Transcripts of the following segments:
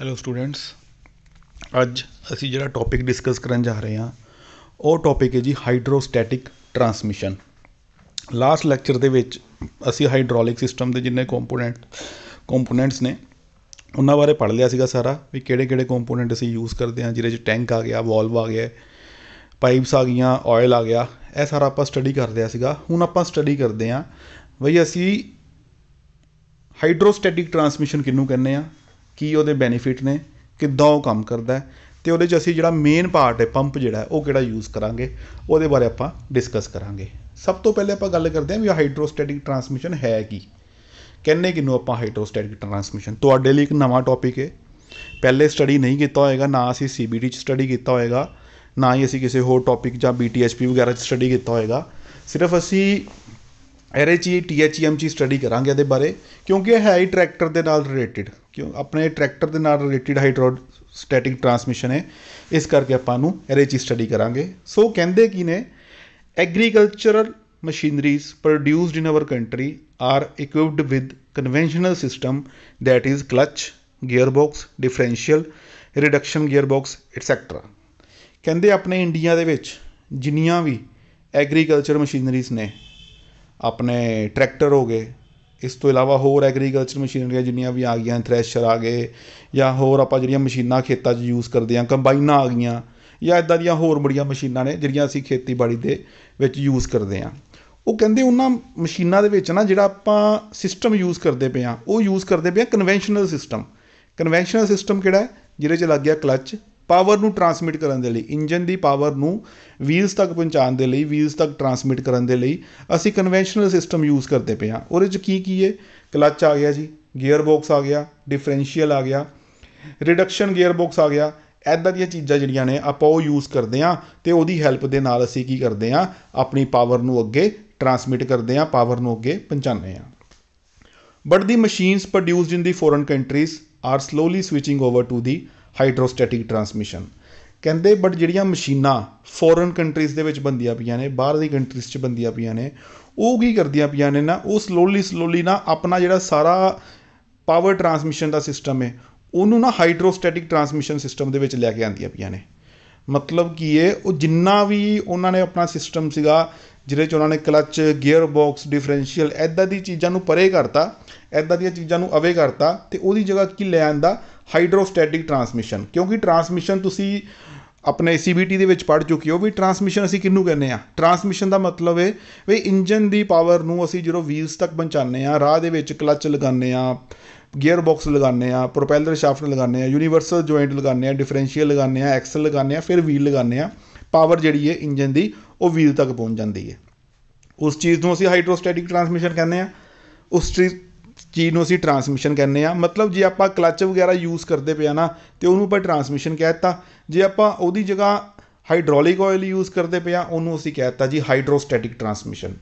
hello students ਅੱਜ ਅਸੀਂ ਜਿਹੜਾ ਟੌਪਿਕ ਡਿਸਕਸ ਕਰਨ ਜਾ ਰਹੇ ਹਾਂ ਉਹ ਟੌਪਿਕ ਹੈ ਜੀ ਹਾਈਡਰੋਸਟੈਟਿਕ ਟਰਾਂਸਮਿਸ਼ਨ ਲਾਸਟ ਲੈਕਚਰ ਦੇ ਵਿੱਚ ਅਸੀਂ ਹਾਈਡ੍ਰੋਲਿਕ ਸਿਸਟਮ ਦੇ ਜਿੰਨੇ ਕੰਪੋਨੈਂਟ ਕੰਪੋਨੈਂਟਸ ਨੇ ਉਹਨਾਂ ਬਾਰੇ ਪੜ੍ਹ ਲਿਆ ਸੀਗਾ ਸਾਰਾ ਵੀ ਕਿਹੜੇ ਕਿਹੜੇ ਕੰਪੋਨੈਂਟ ਅਸੀਂ ਯੂਜ਼ ਕਰਦੇ ਹਾਂ ਜਿਹਦੇ 'ਚ ਟੈਂਕ ਆ ਗਿਆ ਵਾਲਵ ਆ ਗਿਆ ਪਾਈਪਸ ਆ ਗਈਆਂ ਆਇਲ ਆ ਗਿਆ ਇਹ ਸਾਰਾ ਆਪਾਂ ਸਟੱਡੀ ਕਰਦੇ ਆ ਸੀਗਾ ਹੁਣ ਆਪਾਂ ਸਟੱਡੀ ਕਰਦੇ ਹਾਂ ਬਈ ਅਸੀਂ ਹਾਈਡਰੋਸਟੈਟਿਕ ਟਰਾਂਸਮਿਸ਼ਨ ਕਿਹਨੂੰ ਕਹਿੰਦੇ ਆ ਕੀ ਉਹਦੇ ਬੈਨੀਫਿਟ ਨੇ ਕਿੱਦਾਂ ਉਹ ਕੰਮ ਕਰਦਾ ਤੇ ਉਹਦੇ 'ਚ ਅਸੀਂ ਜਿਹੜਾ ਮੇਨ ਪਾਰਟ ਹੈ ਪੰਪ ਜਿਹੜਾ ਉਹ ਕਿਹੜਾ ਯੂਜ਼ ਕਰਾਂਗੇ ਉਹਦੇ ਬਾਰੇ ਆਪਾਂ ਡਿਸਕਸ ਕਰਾਂਗੇ ਸਭ ਤੋਂ ਪਹਿਲੇ ਆਪਾਂ ਗੱਲ ਕਰਦੇ ਹਾਂ ਵੀ ਹਾਈਡਰੋਸਟੈਟਿਕ ਟਰਾਂਸਮਿਸ਼ਨ ਹੈ ਕੀ ਕਿੰਨੇ ਕਿਨੂੰ ਆਪਾਂ ਹਾਈਡਰੋਸਟੈਟਿਕ ਟਰਾਂਸਮਿਸ਼ਨ ਤੁਹਾਡੇ ਲਈ ਇੱਕ ਨਵਾਂ ਟੌਪਿਕ ਹੈ ਪਹਿਲੇ ਸਟੱਡੀ ਨਹੀਂ ਕੀਤਾ ਹੋਏਗਾ ਨਾ ਅਸੀਂ ਸੀਬੀਟੀ 'ਚ ਸਟੱਡੀ ਕੀਤਾ ਹੋਏਗਾ ਨਾ ਹੀ ਅਸੀਂ ਕਿਸੇ ਹੋਰ ਟੌਪਿਕ ਜਾਂ ਬੀਟੀਐਚਪੀ ਵਗੈਰਾ 'ਚ ਸਟੱਡੀ ਕੀਤਾ ਹੋਏਗਾ ਸਿਰਫ ਅਸੀਂ ਐਰਐਚਈ ਟੀਐਚਈਐਮ 'ਚ ਸਟੱਡੀ ਕਰਾਂਗੇ ਇਹਦੇ ਬਾਰੇ ਕਿਉਂਕਿ ਇਹ ਹੈ ਹੀ ਟਰੈਕਟਰ ਦੇ ਨਾਲ ਰਿਲੇਟਡ ਕਿਉਂ ਆਪਣੇ ਟਰੈਕਟਰ ਦੇ ਨਾਲ ਰਿਲੇਟਡ ਹਾਈਡਰੋ ਸਟੈਟਿਕ ਟਰਾਂਸਮਿਸ਼ਨ ਹੈ ਇਸ ਕਰਕੇ ਆਪਾਂ ਨੂੰ ਇਹਦੇ 'ਚ ਸਟੱਡੀ ਕਰਾਂਗੇ ਸੋ ਕਹਿੰਦੇ ਕੀ ਨੇ agricultural machineries produced in our country are equipped with conventional system that is clutch gearbox differential reduction gearbox etcetera ਕਹਿੰਦੇ ਆਪਣੇ ਇੰਡੀਆ ਦੇ ਵਿੱਚ ਜਿੰਨੀਆਂ ਵੀ ਐਗਰੀਕਲਚਰ ਮਸ਼ੀਨਰੀਜ਼ ਨੇ ਆਪਣੇ ਟਰੈਕਟਰ ਹੋ ਗਏ ਇਸ ਤੋਂ ਇਲਾਵਾ ਹੋਰ ਐਗਰੀਕਲਚਰ ਮਸ਼ੀਨਰੀਆਂ ਜਿੰਨੀਆਂ ਵੀ ਆ ਗਈਆਂ ਥ੍ਰੈਸ਼ਰ ਆ ਗਏ ਜਾਂ ਹੋਰ ਆਪਾਂ ਜਿਹੜੀਆਂ ਮਸ਼ੀਨਾਂ ਖੇਤਾਂ 'ਚ ਯੂਜ਼ ਕਰਦੇ ਆ ਕੰਬਾਈਨਾਂ ਆ ਗਈਆਂ ਜਾਂ ਇਦਾਂ ਦੀਆਂ ਹੋਰ ਬੜੀਆਂ ਮਸ਼ੀਨਾਂ ਨੇ ਜਿਹੜੀਆਂ ਅਸੀਂ ਖੇਤੀਬਾੜੀ ਦੇ ਵਿੱਚ ਯੂਜ਼ ਕਰਦੇ ਆ ਉਹ ਕਹਿੰਦੇ ਉਹਨਾਂ ਮਸ਼ੀਨਾਂ ਦੇ ਵਿੱਚ ਨਾ ਜਿਹੜਾ ਆਪਾਂ ਸਿਸਟਮ ਯੂਜ਼ ਕਰਦੇ ਪਿਆ ਉਹ ਯੂਜ਼ ਕਰਦੇ ਪਿਆ ਕਨਵੈਨਸ਼ਨਲ ਸਿਸਟਮ ਕਨਵੈਨਸ਼ਨਲ ਸਿਸਟਮ ਕਿਹੜਾ ਹੈ ਜਿਹਦੇ 'ਚ ਲੱਗ ਗਿਆ ਕਲੱਚ ਪਾਵਰ ਨੂੰ ਟਰਾਂਸਮਿਟ ਕਰਨ ਦੇ ਲਈ ਇੰਜਨ ਦੀ ਪਾਵਰ ਨੂੰ ਵੀਲਸ ਤੱਕ ਪਹੁੰਚਾਉਣ ਦੇ ਲਈ ਵੀਲਸ ਤੱਕ ਟਰਾਂਸਮਿਟ ਕਰਨ ਦੇ ਲਈ ਅਸੀਂ ਕਨਵੈਨਸ਼ਨਲ ਸਿਸਟਮ ਯੂਜ਼ ਕਰਦੇ ਪਏ ਹਾਂ ਉਹਦੇ 'ਚ ਕੀ ਕੀ ਹੈ ਕਲੱਚ ਆ ਗਿਆ ਜੀ ਗੀਅਰ ਬਾਕਸ ਆ ਗਿਆ ਡਿਫਰੈਂਸ਼ੀਅਲ ਆ ਗਿਆ ਰਿਡਕਸ਼ਨ ਗੀਅਰ ਬਾਕਸ ਆ ਗਿਆ ਐਦਾਂ ਦੀਆਂ ਚੀਜ਼ਾਂ ਜਿਹੜੀਆਂ ਨੇ ਆਪਾਂ ਉਹ ਯੂਜ਼ ਕਰਦੇ ਆ ਤੇ ਉਹਦੀ ਹੈਲਪ ਦੇ ਨਾਲ ਅਸੀਂ ਕੀ ਕਰਦੇ ਆ ਆਪਣੀ ਪਾਵਰ ਨੂੰ ਅੱਗੇ ਟਰਾਂਸਮਿਟ ਕਰਦੇ ਆ ਪਾਵਰ ਨੂੰ ਅੱਗੇ ਪਹੁੰਚਾਉਂਦੇ ਆ but the machines produced in the foreign countries are slowly switching over to the hydrostatic transmission ਕਹਿੰਦੇ ਬਟ ਜਿਹੜੀਆਂ ਮਸ਼ੀਨਾਂ ਫੋਰਨ ਕੰਟਰੀਜ਼ ਦੇ ਵਿੱਚ ਬੰਦੀਆਂ ਪਈਆਂ ਨੇ ਬਾਹਰ ਦੀ ਕੰਟਰੀਜ਼ 'ਚ ਬੰਦੀਆਂ ਪਈਆਂ ਨੇ ਉਹ ਕੀ ਕਰਦੀਆਂ ਪਈਆਂ ਨੇ ਨਾ ਉਹ ਸਲੋਲੀ ਸਲੋਲੀ ਨਾ ਆਪਣਾ ਜਿਹੜਾ ਸਾਰਾ ਪਾਵਰ ਟਰਾਂਸਮਿਸ਼ਨ ਦਾ ਸਿਸਟਮ ਹੈ ਉਹਨੂੰ ਨਾ ਹਾਈਡਰੋਸਟੈਟਿਕ ਟਰਾਂਸਮਿਸ਼ਨ ਸਿਸਟਮ ਦੇ ਵਿੱਚ ਲੈ ਕੇ ਆਂਦੀਆਂ ਪਈਆਂ ਨੇ ਮਤਲਬ ਕੀ ਹੈ ਉਹ ਜਿੰਨਾ ਵੀ ਉਹਨਾਂ ਨੇ ਆਪਣਾ ਸਿਸਟਮ ਸੀਗਾ ਜਿਹਦੇ 'ਚ ਉਹਨਾਂ ਨੇ ਕਲਚ ਗੀਅਰ ਬਾਕਸ ਡਿਫਰੈਂਸ਼ੀਅਲ ਐਦਾਂ ਦੀ ਚੀਜ਼ਾਂ ਨੂੰ ਪਰੇ ਕਰਤਾ ਐਦਾਂ ਦੀਆਂ ਚੀਜ਼ਾਂ ਨੂੰ ਅਵੇ ਕਰਤਾ ਤੇ ਉਹਦੀ ਜਗ੍ਹਾ ਕੀ ਲੈ ਆਂਦਾ ਹਾਈਡਰੋਸਟੈਟਿਕ ਟਰਾਂਸਮਿਸ਼ਨ ਕਿਉਂਕਿ ਟਰਾਂਸਮਿਸ਼ਨ ਤੁਸੀਂ ਆਪਣੇ ਸੀਬੀਟੀ ਦੇ ਵਿੱਚ ਪੜ੍ਹ ਚੁੱਕੇ ਹੋ ਵੀ ਟਰਾਂਸਮਿਸ਼ਨ ਅਸੀਂ ਕਿੰਨੂੰ ਕਹਿੰਦੇ ਆ ਟਰਾਂਸਮਿਸ਼ਨ ਦਾ ਮਤਲਬ ਹੈ ਵੀ ਇੰਜਨ ਦੀ ਪਾਵਰ ਨੂੰ ਅਸੀਂ ਜਦੋਂ ਵੀਲਸ ਤੱਕ ਪਹੁੰਚਾਉਂਦੇ ਆ ਰਾਹ ਦੇ ਵਿੱਚ ਕਲਚ ਲਗਾਉਂਦੇ ਆ ਗੀਅਰ ਬਾਕਸ ਲਗਾਉਂਦੇ ਆ ਪ੍ਰੋਪੈਲਰ ਸ਼ਾਫਟ ਲਗਾਉਂਦੇ ਆ ਯੂਨੀਵਰਸਲ ਜੁਆਇੰਟ ਲਗਾਉਂਦੇ ਆ ਡਿਫਰੈਂਸ਼ੀਅਲ ਲਗਾਉਂਦੇ ਆ ਐਕਸਲ ਲਗਾਉਂਦੇ ਆ ਫਿਰ ਵੀਲ ਲਗਾਉਂਦੇ ਆ ਪਾਵਰ ਜਿਹੜੀ ਹੈ ਇੰਜਨ ਦੀ ਉਹ ਵੀਲ ਤੱਕ ਪਹੁੰਚ ਜਾਂਦੀ ਹੈ ਉਸ ਚੀਜ਼ ਨੂੰ ਅਸੀਂ ਹਾਈਡਰੋਸਟੈਟਿਕ ਟਰਾਂਸਮਿਸ਼ਨ ਕਹਿੰਦੇ ਆ ਉਸ ਚੀਜ਼ ਚੀਜ਼ ਨੂੰ ਅਸੀਂ ਟਰਾਂਸਮਿਸ਼ਨ ਕਹਿੰਦੇ ਆ ਮਤਲਬ ਜੇ ਆਪਾਂ ਕਲੱਚ ਵਗੈਰਾ ਯੂਜ਼ ਕਰਦੇ ਪਿਆ ਨਾ ਤੇ ਉਹਨੂੰ ਆਪਾਂ ਟਰਾਂਸਮਿਸ਼ਨ ਕਹਿਤਾ ਜੇ ਆਪਾਂ ਉਹਦੀ ਜਗ੍ਹਾ ਹਾਈਡ੍ਰੋਲਿਕ ਆਇਲ ਯੂਜ਼ ਕਰਦੇ ਪਿਆ ਉਹਨੂੰ ਅਸੀਂ ਕਹਿਤਾ ਜੀ ਹਾਈਡਰੋਸਟੈਟਿਕ ਟਰਾਂਸਮਿਸ਼ਨ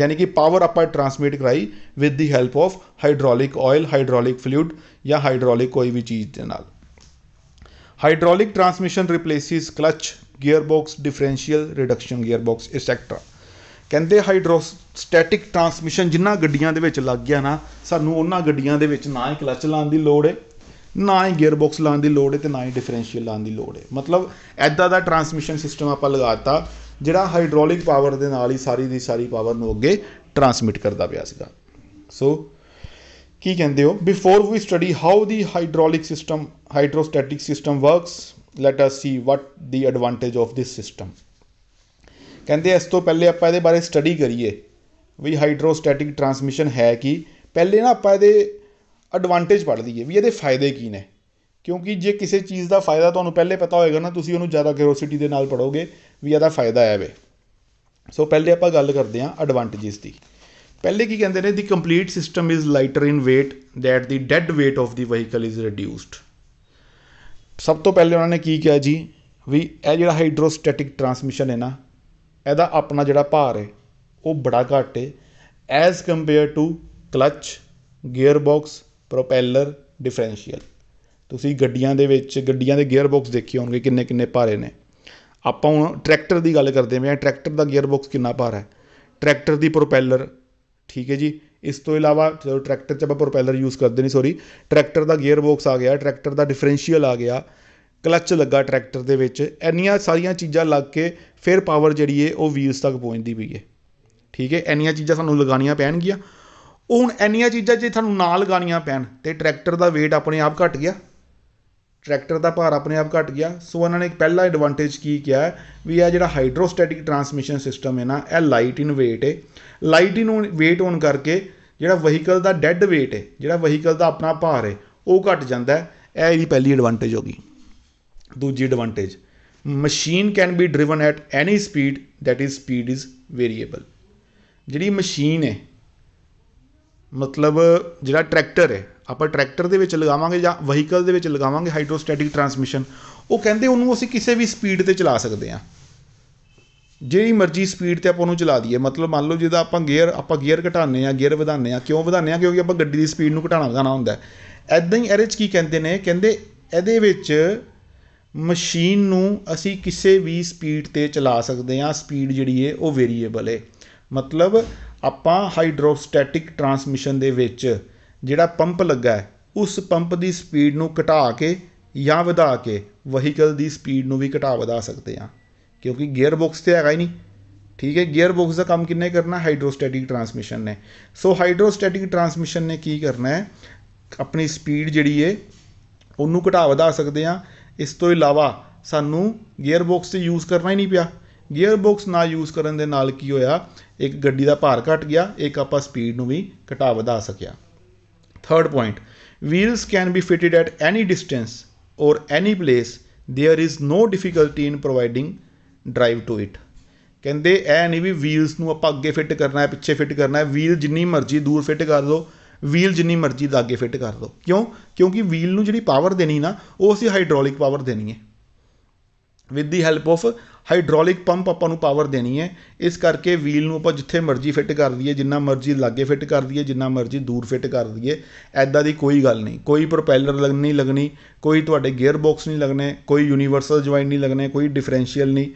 ਯਾਨੀ ਕਿ ਪਾਵਰ ਆਪਾਂ ਟਰਾਂਸਮਿਟ ਕਰਾਈ with the help of hydraulic oil hydraulic fluid ਜਾਂ ਹਾਈਡ੍ਰੋਲਿਕ ਕੋਈ ਵੀ ਚੀਜ਼ ਦੇ ਨਾਲ hydraulic transmission replaces clutch gear box differential reduction gear box sector ਕਹਿੰਦੇ ਹਾਈਡਰੋਸਟੈਟਿਕ ਟਰਾਂਸਮਿਸ਼ਨ ਜਿੰਨਾ ਗੱਡੀਆਂ ਦੇ ਵਿੱਚ ਲੱਗ ਗਿਆ ਨਾ ਸਾਨੂੰ ਉਹਨਾਂ ਗੱਡੀਆਂ ਦੇ ਵਿੱਚ ਨਾ ਹੀ ਕਲਚ ਲਾਉਣ ਦੀ ਲੋੜ ਹੈ ਨਾ ਹੀ ਗੇਅਰ ਬਾਕਸ ਲਾਉਣ ਦੀ ਲੋੜ ਹੈ ਤੇ ਨਾ ਹੀ ਡਿਫਰੈਂਸ਼ੀਅਲ ਲਾਉਣ ਦੀ ਲੋੜ ਹੈ ਮਤਲਬ ਐਦਾਂ ਦਾ ਟਰਾਂਸਮਿਸ਼ਨ ਸਿਸਟਮ ਆਪਾਂ ਲਗਾਤਾ ਜਿਹੜਾ ਹਾਈਡਰੋਲਿਕ ਪਾਵਰ ਦੇ ਨਾਲ ਹੀ ਸਾਰੀ ਦੀ ਸਾਰੀ ਪਾਵਰ ਨੂੰ ਅੱਗੇ ਟਰਾਂਸਮਿਟ ਕਰਦਾ ਪਿਆ ਸੀਗਾ ਸੋ ਕੀ ਕਹਿੰਦੇ ਹੋ before we study how the hydraulic system hydrostatic system works let us see what the advantage of this system ਕਹਿੰਦੇ ਇਸ ਤੋਂ ਪਹਿਲੇ ਆਪਾਂ ਇਹਦੇ ਬਾਰੇ ਸਟੱਡੀ ਕਰੀਏ ਵੀ ਹਾਈਡਰੋਸਟੈਟਿਕ ਟਰਾਂਸਮਿਸ਼ਨ ਹੈ ਕੀ ਪਹਿਲੇ ਨਾ ਆਪਾਂ ਇਹਦੇ ਐਡਵਾਂਟੇਜ ਪੜ੍ਹ ਲਈਏ ਵੀ ਇਹਦੇ ਫਾਇਦੇ ਕੀ ਨੇ ਕਿਉਂਕਿ ਜੇ ਕਿਸੇ ਚੀਜ਼ ਦਾ ਫਾਇਦਾ ਤੁਹਾਨੂੰ ਪਹਿਲੇ ਪਤਾ ਹੋਏਗਾ ਨਾ ਤੁਸੀਂ ਉਹਨੂੰ ਜ਼ਿਆਦਾ ਕਿਉਰੋਸਿਟੀ ਦੇ ਨਾਲ ਪੜੋਗੇ ਵੀ ਇਹਦਾ ਫਾਇਦਾ ਹੈ ਵੇ ਸੋ ਪਹਿਲੇ ਆਪਾਂ ਗੱਲ ਕਰਦੇ ਹਾਂ ਐਡਵਾਂਟੇਜਸ ਦੀ ਪਹਿਲੇ ਕੀ ਕਹਿੰਦੇ ਨੇ the complete system is lighter in weight that the dead weight of the vehicle is reduced ਸਭ ਤੋਂ ਪਹਿਲੇ ਉਹਨਾਂ ਨੇ ਕੀ ਕਿਹਾ ਜੀ ਵੀ ਇਹ ਜਿਹੜਾ ਹਾਈਡਰੋਸਟੈਟਿਕ ਟਰਾਂਸਮਿਸ਼ਨ ਹੈ ਨਾ ਇਹਦਾ ਆਪਣਾ ਜਿਹੜਾ ਭਾਰ ਹੈ ਉਹ ਬੜਾ ਘੱਟ ਹੈ as compare to clutch gear box propeller differential ਤੁਸੀਂ ਗੱਡੀਆਂ ਦੇ ਵਿੱਚ ਗੱਡੀਆਂ ਦੇ ਗੇਅਰ ਬਾਕਸ ਦੇਖੇ ਹੋਣਗੇ ਕਿੰਨੇ ਕਿੰਨੇ ਭਾਰੇ ਨੇ ਆਪਾਂ ਹੁਣ ਟਰੈਕਟਰ ਦੀ ਗੱਲ ਕਰਦੇ ਹਾਂ ਟਰੈਕਟਰ ਦਾ ਗੇਅਰ ਬਾਕਸ ਕਿੰਨਾ ਭਾਰਾ ਹੈ ਟਰੈਕਟਰ ਦੀ ਪ੍ਰੋਪੈਲਰ ਠੀਕ ਹੈ ਜੀ ਇਸ ਤੋਂ ਇਲਾਵਾ ਜਦੋਂ ਟਰੈਕਟਰ 'ਚ ਆਪਾਂ ਪ੍ਰੋਪੈਲਰ ਯੂਜ਼ ਕਰਦੇ ਨਹੀਂ ਸੌਰੀ ਟਰੈਕਟਰ ਦਾ ਗੇਅਰ ਬਾਕਸ ਆ ਗਿਆ ਟਰੈਕਟਰ ਦਾ ਡਿਫਰੈਂਸ਼ੀਅਲ ਆ ਗਿਆ ਕਲੱਚ ਲੱਗਾ ਟਰੈਕਟਰ ਦੇ ਵਿੱਚ ਇੰਨੀਆਂ ਸਾਰੀਆਂ ਚੀਜ਼ਾਂ ਲੱਗ ਕੇ ਫਿਰ ਪਾਵਰ ਜਿਹੜੀ ਹੈ ਉਹ ਵੀਲਸ ਤੱਕ ਪਹੁੰਚਦੀ ਪਈ ਹੈ ਠੀਕ ਹੈ ਇੰਨੀਆਂ ਚੀਜ਼ਾਂ ਸਾਨੂੰ ਲਗਾਉਣੀਆਂ ਪੈਣਗੀਆਂ ਉਹ ਹੁਣ ਇੰਨੀਆਂ ਚੀਜ਼ਾਂ ਜੇ ਤੁਹਾਨੂੰ ਨਾ ਲਗਾਉਣੀਆਂ ਪੈਣ ਤੇ ਟਰੈਕਟਰ ਦਾ weight ਆਪਣੇ ਆਪ ਘਟ ਗਿਆ ਟਰੈਕਟਰ ਦਾ ਭਾਰ ਆਪਣੇ ਆਪ ਘਟ ਗਿਆ ਸੋ ਉਹਨਾਂ ਨੇ ਇੱਕ ਪਹਿਲਾ ਐਡਵਾਂਟੇਜ ਕੀ ਕਿਹਾ ਵੀ ਇਹ ਜਿਹੜਾ ਹਾਈਡਰੋਸਟੈਟਿਕ ਟਰਾਂਸਮਿਸ਼ਨ ਸਿਸਟਮ ਹੈ ਨਾ ਇਹ ਲਾਈਟ ਇਨ weight ਹੈ ਲਾਈਟ ਇਨ weight ਹੋਣ ਕਰਕੇ ਜਿਹੜਾ ਵਹੀਕਲ ਦਾ ਡੈੱਡ weight ਹੈ ਜਿਹੜਾ ਵਹੀਕਲ ਦਾ ਆਪਣਾ ਭਾਰ ਹੈ ਉਹ ਘਟ ਜਾਂਦਾ ਹੈ ਇਹ ਇਹਦੀ ਪਹਿਲੀ ਐਡਵਾਂਟੇਜ ਹੋ ਗਈ ਦੂਜੀ advantage machine can be driven at any speed that is speed is variable ਜਿਹੜੀ ਮਸ਼ੀਨ ਹੈ ਮਤਲਬ ਜਿਹੜਾ ਟਰੈਕਟਰ ਹੈ ਆਪਾਂ ਟਰੈਕਟਰ ਦੇ ਵਿੱਚ ਲਗਾਵਾਂਗੇ ਜਾਂ ਵਹੀਕਲ ਦੇ ਵਿੱਚ ਲਗਾਵਾਂਗੇ ਹਾਈਡਰੋਸਟੈਟਿਕ ਟਰਾਂਸਮਿਸ਼ਨ ਉਹ ਕਹਿੰਦੇ ਉਹਨੂੰ ਅਸੀਂ ਕਿਸੇ ਵੀ ਸਪੀਡ ਤੇ ਚਲਾ ਸਕਦੇ ਹਾਂ ਜਿਹੜੀ ਮਰਜ਼ੀ ਸਪੀਡ ਤੇ ਆਪਾਂ ਉਹਨੂੰ ਚਲਾ ਦਈਏ ਮਤਲਬ ਮੰਨ ਲਓ ਜਿਹਦਾ ਆਪਾਂ ਗੇਅਰ ਆਪਾਂ ਗੇਅਰ ਘਟਾਉਂਦੇ ਆ ਗੇਅਰ ਵਧਾਉਂਦੇ ਆ ਕਿਉਂ ਵਧਾਉਂਦੇ ਆ ਕਿਉਂਕਿ ਆਪਾਂ ਗੱਡੀ ਦੀ ਸਪੀਡ ਨੂੰ ਘਟਾਉਣਾ ਵਧਾਉਣਾ ਹੁੰਦਾ ਐਦਾਂ ਹੀ ਐਰੇਜ ਕੀ ਕਹਿੰਦੇ ਨੇ ਕਹਿੰਦੇ ਇਹਦੇ ਵਿੱਚ ਮਸ਼ੀਨ ਨੂੰ ਅਸੀਂ ਕਿਸੇ ਵੀ ਸਪੀਡ 'ਤੇ ਚਲਾ ਸਕਦੇ ਹਾਂ ਸਪੀਡ ਜਿਹੜੀ ਹੈ ਉਹ ਵੇਰੀਏਬਲ ਹੈ ਮਤਲਬ ਆਪਾਂ ਹਾਈਡਰੋਸਟੈਟਿਕ ਟਰਾਂਸਮਿਸ਼ਨ ਦੇ ਵਿੱਚ ਜਿਹੜਾ ਪੰਪ ਲੱਗਾ ਉਸ ਪੰਪ ਦੀ ਸਪੀਡ ਨੂੰ ਘਟਾ ਕੇ ਜਾਂ ਵਧਾ ਕੇ ਵਹੀਕਲ ਦੀ ਸਪੀਡ ਨੂੰ ਵੀ ਘਟਾ ਵਧਾ ਸਕਦੇ ਹਾਂ ਕਿਉਂਕਿ ਗੇਅਰ ਬਾਕਸ ਤੇ ਹੈਗਾ ਹੀ ਨਹੀਂ ਠੀਕ ਹੈ ਗੇਅਰ ਬਾਕਸ ਦਾ ਕੰਮ ਕਿੰਨੇ ਕਰਨਾ ਹਾਈਡਰੋਸਟੈਟਿਕ ਟਰਾਂਸਮਿਸ਼ਨ ਨੇ ਸੋ ਹਾਈਡਰੋਸਟੈਟਿਕ ਟਰਾਂਸਮਿਸ਼ਨ ਨੇ ਕੀ ਕਰਨਾ ਹੈ ਆਪਣੀ ਸਪੀਡ ਜਿਹੜੀ ਹੈ ਉਹਨੂੰ ਘਟਾ ਵਧਾ ਸਕਦੇ ਹਾਂ ਇਸ ਤੋਂ ਇਲਾਵਾ ਸਾਨੂੰ ਬਾਕਸ ਤੇ ਯੂਜ਼ ਕਰਨਾ ਹੀ ਨਹੀਂ ਪਿਆ ਬਾਕਸ ਨਾ ਯੂਜ਼ ਕਰਨ ਦੇ ਨਾਲ ਕੀ ਹੋਇਆ ਇੱਕ ਗੱਡੀ ਦਾ ਭਾਰ ਘਟ ਗਿਆ ਇੱਕ ਆਪਾਂ ਸਪੀਡ ਨੂੰ ਵੀ ਘਟਾ ਵਧਾ ਸਕਿਆ third point wheels can be fitted at any distance or any place there is no difficulty in providing drive to it ਕਹਿੰਦੇ ਐ ਨਹੀਂ ਵੀ ਵੀਲਸ ਨੂੰ ਆਪਾਂ ਅੱਗੇ ਫਿੱਟ ਕਰਨਾ ਹੈ ਪਿੱਛੇ ਫਿੱਟ ਕਰਨਾ ਹੈ ਵੀਲ ਜਿੰਨੀ ਮਰਜ਼ੀ ਦੂਰ ਫਿੱਟ ਕਰ ਲਓ ਵੀਲ ਜਿੰਨੀ ਮਰਜ਼ੀ ਦਾ ਅੱਗੇ ਫਿੱਟ ਕਰ ਦਿਓ ਕਿਉਂ ਕਿਉਂਕਿ ਵੀਲ ਨੂੰ ਜਿਹੜੀ ਪਾਵਰ ਦੇਣੀ ਨਾ ਉਹ ਅਸੀਂ ਹਾਈਡ੍ਰੋਲਿਕ ਪਾਵਰ ਦੇਣੀ ਹੈ with the help of hydraulic pump ਆਪਾਂ ਨੂੰ ਪਾਵਰ ਦੇਣੀ ਹੈ ਇਸ ਕਰਕੇ ਵੀਲ ਨੂੰ ਆਪਾਂ ਜਿੱਥੇ ਮਰਜ਼ੀ ਫਿੱਟ ਕਰ ਦਈਏ ਜਿੰਨਾ ਮਰਜ਼ੀ ਲਾਗੇ ਫਿੱਟ ਕਰ ਦਈਏ ਜਿੰਨਾ ਮਰਜ਼ੀ ਦੂਰ ਫਿੱਟ ਕਰ ਦਈਏ ਐਦਾਂ ਦੀ ਕੋਈ ਗੱਲ ਨਹੀਂ ਕੋਈ ਪ੍ਰੋਪੈਲਰ ਨਹੀਂ ਲੱਗਣੀ ਕੋਈ ਤੁਹਾਡੇ ਗੇਅਰ ਬਾਕਸ ਨਹੀਂ ਲੱਗਣੇ ਕੋਈ ਯੂਨੀਵਰਸਲ ਜੁਆਇੰਟ ਨਹੀਂ ਲੱਗਣੇ ਕੋਈ ਡਿਫਰੈਂਸ਼ੀਅਲ ਨਹੀਂ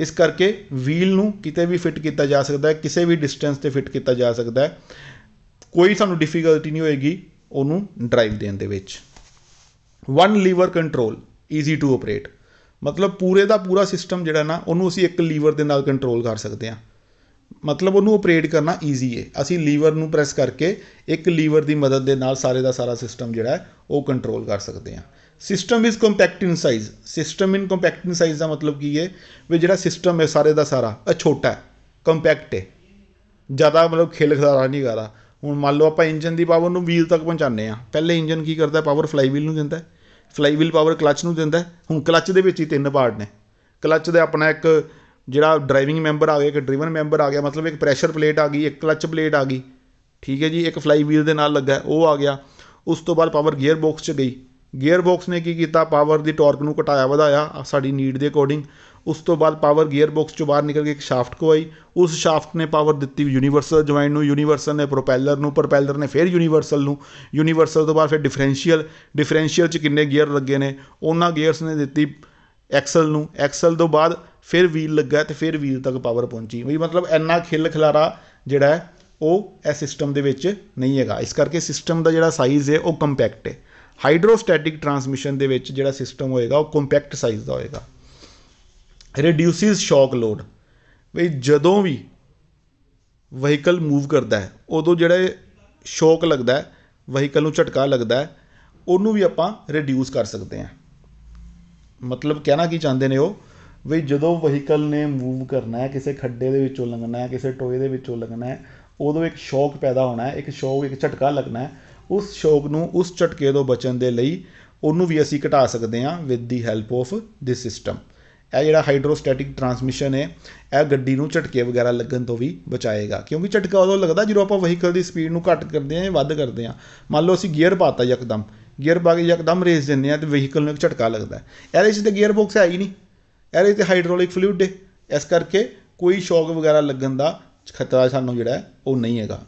ਇਸ ਕਰਕੇ ਵੀਲ ਨੂੰ ਕਿਤੇ ਵੀ ਫਿੱਟ ਕੀਤਾ ਜਾ ਸਕਦਾ ਹੈ ਕਿਸੇ ਵੀ ਡਿਸਟੈਂਸ ਤੇ ਫਿੱਟ ਕੀਤਾ ਜਾ ਸਕਦਾ ਹੈ ਕੋਈ ਸਾਨੂੰ ਡਿਫਿਕਲਟੀ ਨਹੀਂ ਹੋਏਗੀ ਉਹਨੂੰ ਡਰਾਈਵ ਦੇਣ ਦੇ ਵਿੱਚ one lever control easy to operate ਮਤਲਬ ਪੂਰੇ ਦਾ ਪੂਰਾ ਸਿਸਟਮ ਜਿਹੜਾ ਨਾ ਉਹਨੂੰ ਅਸੀਂ ਇੱਕ ਲੀਵਰ ਦੇ ਨਾਲ ਕੰਟਰੋਲ ਕਰ ਸਕਦੇ ਹਾਂ ਮਤਲਬ ਉਹਨੂੰ ਆਪਰੇਟ ਕਰਨਾ ਈਜ਼ੀ ਹੈ ਅਸੀਂ ਲੀਵਰ ਨੂੰ ਪ੍ਰੈਸ ਕਰਕੇ ਇੱਕ ਲੀਵਰ ਦੀ ਮਦਦ ਦੇ ਨਾਲ ਸਾਰੇ ਦਾ ਸਾਰਾ ਸਿਸਟਮ ਜਿਹੜਾ ਹੈ ਉਹ ਕੰਟਰੋਲ ਕਰ ਸਕਦੇ ਹਾਂ system is compact in size system in compact in size ਦਾ ਮਤਲਬ ਕੀ ਹੈ ਵੀ ਜਿਹੜਾ ਸਿਸਟਮ ਹੈ ਸਾਰੇ ਦਾ ਸਾਰਾ ਇਹ ਛੋਟਾ ਹੈ ਕੰਪੈਕਟ ਹੈ ਜ਼ਿਆਦਾ ਮਤਲਬ ਖੇਲ ਖਦਾਰਾ ਨਹੀਂ ਕਰਾ ਹੁਣ ਮੰਨ ਲਓ ਆਪਾਂ ਇੰਜਨ ਦੀ ਪਾਵਰ ਨੂੰ ਵੀਲ ਤੱਕ ਪਹੁੰਚਾਉਂਦੇ ਆ ਪਹਿਲੇ ਇੰਜਨ ਕੀ ਕਰਦਾ ਪਾਵਰ ਫਲਾਈ ਵੀਲ ਨੂੰ ਦਿੰਦਾ ਫਲਾਈ ਵੀਲ ਪਾਵਰ ਕਲੱਚ ਨੂੰ ਦਿੰਦਾ ਹੁਣ ਕਲੱਚ ਦੇ ਵਿੱਚ ਹੀ ਤਿੰਨ ਪਾਰਟ ਨੇ ਕਲੱਚ ਦੇ ਆਪਣਾ ਇੱਕ ਜਿਹੜਾ ਡਰਾਈਵਿੰਗ ਮੈਂਬਰ ਆ ਗਿਆ ਇੱਕ ਡਰਾਈਵਰ ਮੈਂਬਰ ਆ ਗਿਆ ਮਤਲਬ ਇੱਕ ਪ੍ਰੈਸ਼ਰ ਪਲੇਟ ਆ ਗਈ ਇੱਕ ਕਲੱਚ ਪਲੇਟ ਆ ਗਈ ਠੀਕ ਹੈ ਜੀ ਇੱਕ ਫਲਾਈ ਵੀਲ ਦੇ ਨਾਲ ਲੱਗਾ ਉਹ ਆ ਗਿਆ ਉਸ ਤੋਂ ਬਾਅਦ ਪਾਵਰ ਗੀਅਰ ਬਾਕਸ 'ਚ ਗਈ ਗੀਅਰ ਬਾਕਸ ਨੇ ਕੀ ਕੀਤਾ ਪਾਵਰ ਦੀ ਟਾਰਕ ਨੂੰ ਘਟਾਇਆ ਵਧਾਇਆ ਸਾਡੀ ਨੀਡ ਦੇ ਅਕੋਰਡਿੰਗ ਉਸ ਤੋਂ ਬਾਅਦ ਪਾਵਰ ਗੇਅਰ ਬਾਕਸ ਚੋਂ ਬਾਹਰ ਨਿਕਲ ਕੇ ਇੱਕ ਸ਼ਾਫਟ ਕੋ ਆਈ ਉਸ ਸ਼ਾਫਟ ਨੇ ਪਾਵਰ ਦਿੱਤੀ ਯੂਨੀਵਰਸਲ ਜੁਆਇੰਟ ਨੂੰ ਯੂਨੀਵਰਸਲ ਨੇ ਪ੍ਰੋਪੈਲਰ ਨੂੰ ਪ੍ਰੋਪੈਲਰ ਨੇ ਫਿਰ ਯੂਨੀਵਰਸਲ ਨੂੰ ਯੂਨੀਵਰਸਲ ਤੋਂ ਬਾਅਦ ਫਿਰ ਡਿਫਰੈਂਸ਼ੀਅਲ ਡਿਫਰੈਂਸ਼ੀਅਲ 'ਚ ਕਿੰਨੇ ਗੇਅਰ ਲੱਗੇ ਨੇ ਉਹਨਾਂ ਗੇਅਰਸ ਨੇ ਦਿੱਤੀ ਐਕਸਲ ਨੂੰ ਐਕਸਲ ਤੋਂ ਬਾਅਦ ਫਿਰ ਵੀਲ ਲੱਗਾ ਤੇ ਫਿਰ ਵੀਲ ਤੱਕ ਪਾਵਰ ਪਹੁੰਚੀ ਵੀ ਮਤਲਬ ਇੰਨਾ ਖਿੱਲ ਖਲਾਰਾ ਜਿਹੜਾ ਉਹ ਇਸ ਸਿਸਟਮ ਦੇ ਵਿੱਚ ਨਹੀਂ ਹੈਗਾ ਇਸ ਕਰਕੇ ਸਿਸਟਮ ਦਾ ਜਿਹੜਾ ਸਾਈਜ਼ ਹੈ ਉਹ ਕੰਪੈਕਟ ਹੈ ਹਾਈਡਰੋਸਟੈਟਿਕ ਟਰਾਂਸਮਿਸ਼ਨ ਦੇ ਵਿੱਚ ਜਿਹੜਾ ਸਿਸਟਮ ਹੋਏਗਾ ਉਹ ਕੰਪੈਕਟ ਸਾਈਜ਼ ਦਾ ਹੋਏਗਾ ਰਿਡਿਊਸਿਸ ਸ਼ੌਕ ਲੋਡ ਵੀ ਜਦੋਂ ਵੀ ਵਹੀਕਲ ਮੂਵ ਕਰਦਾ ਹੈ ਉਦੋਂ ਜਿਹੜਾ ਸ਼ੌਕ ਲੱਗਦਾ ਹੈ ਵਹੀਕਲ ਨੂੰ ਝਟਕਾ ਲੱਗਦਾ ਹੈ ਉਹਨੂੰ ਵੀ ਆਪਾਂ ਰਿਡਿਊਸ ਕਰ ਸਕਦੇ ਹਾਂ ਮਤਲਬ ਕਹਿਣਾ ਕੀ ਚਾਹੁੰਦੇ ਨੇ ਉਹ ਵੀ ਜਦੋਂ ਵਹੀਕਲ ਨੇ ਮੂਵ ਕਰਨਾ ਹੈ ਕਿਸੇ ਖੱਡੇ ਦੇ ਵਿੱਚੋਂ ਲੰਘਣਾ ਹੈ ਕਿਸੇ ਟੋਏ ਦੇ ਵਿੱਚੋਂ ਲੰਘਣਾ ਹੈ ਉਦੋਂ ਇੱਕ ਸ਼ੌਕ ਪੈਦਾ ਹੋਣਾ ਹੈ ਇੱਕ ਸ਼ੌਕ ਇੱਕ ਝਟਕਾ ਲੱਗਣਾ ਹੈ ਉਸ ਸ਼ੌਕ ਨੂੰ ਉਸ ਝਟਕੇ ਤੋਂ ਬਚਣ ਦੇ ਲਈ ਉਹਨੂੰ ਵੀ ਅਸੀਂ ਘਟਾ ਸਕਦੇ ਹਾਂ with the help of this system ਇਹ ਜਿਹੜਾ ਹਾਈਡਰੋਸਟੈਟਿਕ ਟਰਾਂਸਮਿਸ਼ਨ ਹੈ ਇਹ ਗੱਡੀ ਨੂੰ ਝਟਕੇ ਵਗੈਰਾ ਲੱਗਣ ਤੋਂ ਵੀ ਬਚਾਏਗਾ ਕਿਉਂਕਿ ਝਟਕਾ ਉਦੋਂ ਲੱਗਦਾ ਜਦੋਂ ਆਪਾਂ ਵਹੀਕਲ ਦੀ ਸਪੀਡ ਨੂੰ ਘੱਟ ਕਰਦੇ ਹਾਂ ਜਾਂ ਵੱਧ ਕਰਦੇ ਹਾਂ ਮੰਨ ਲਓ ਅਸੀਂ ਗੀਅਰ ਪਾਤਾ ਇੱਕਦਮ ਗੀਅਰ ਪਾ ਕੇ ਇੱਕਦਮ ਰੇਸ ਦਿੰਦੇ ਹਾਂ ਤੇ ਵਹੀਕਲ ਨੂੰ ਇੱਕ ਝਟਕਾ ਲੱਗਦਾ ਇਹਦੇ ਵਿੱਚ ਤੇ ਗੀਅਰ ਬਾਕਸ ਹੈ ਹੀ ਨਹੀਂ ਇਹਦੇ ਤੇ ਹਾਈਡਰੋਲਿਕ ਫਲੂਇਡ ਹੈ ਇਸ ਕਰਕੇ ਕੋਈ ਸ਼ੌਕ ਵਗੈਰਾ ਲੱਗਣ ਦਾ ਖਤਰਾ ਸਾਨੂੰ ਜਿਹੜਾ ਉਹ ਨਹੀਂ ਹੈਗਾ